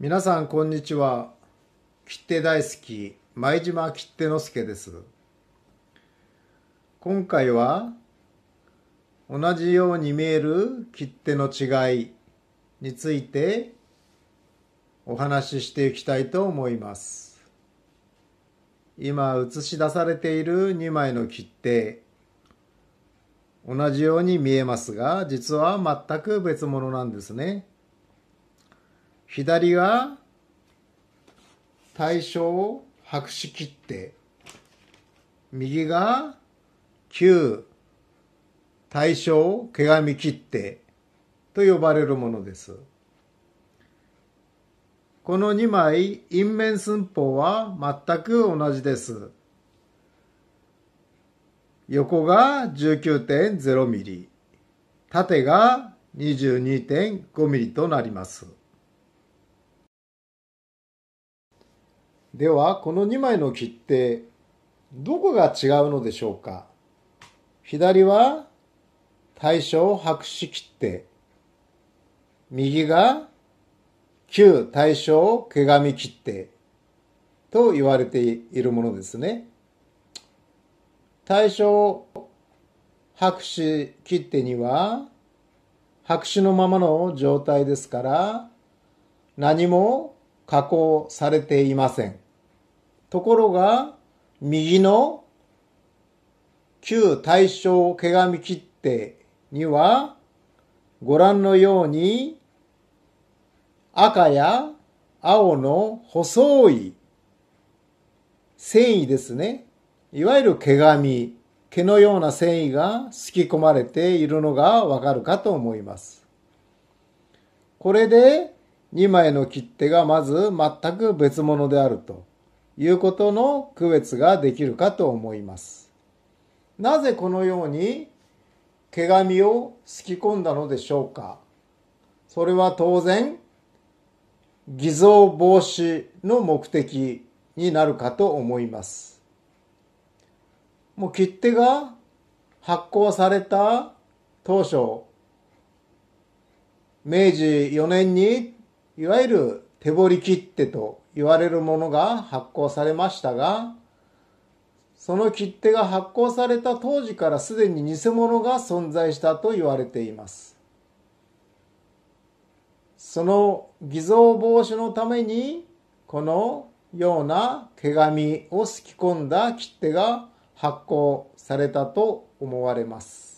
皆さんこんにちは切手大好き前島切手之助です今回は同じように見える切手の違いについてお話ししていきたいと思います今映し出されている2枚の切手同じように見えますが、実は全く別物なんですね。左が対象を白紙切て右が旧対象毛み切てと呼ばれるものです。この2枚、因面寸法は全く同じです。横が1 9 0ミリ、縦が2 2 5ミリとなります。では、この2枚の切手、どこが違うのでしょうか左は対象白紙切手。右が旧対象毛紙切手と言われているものですね。大正白紙切手には白紙のままの状態ですから何も加工されていません。ところが右の旧大正毛紙切手にはご覧のように赤や青の細い繊維ですね。いわゆる毛髪、毛のような繊維がすき込まれているのがわかるかと思います。これで2枚の切手がまず全く別物であるということの区別ができるかと思います。なぜこのように毛紙をすき込んだのでしょうかそれは当然偽造防止の目的になるかと思います。もう切手が発行された当初、明治4年に、いわゆる手彫り切手と言われるものが発行されましたが、その切手が発行された当時からすでに偽物が存在したと言われています。その偽造防止のために、このような毛紙をすき込んだ切手が発行されたと思われます。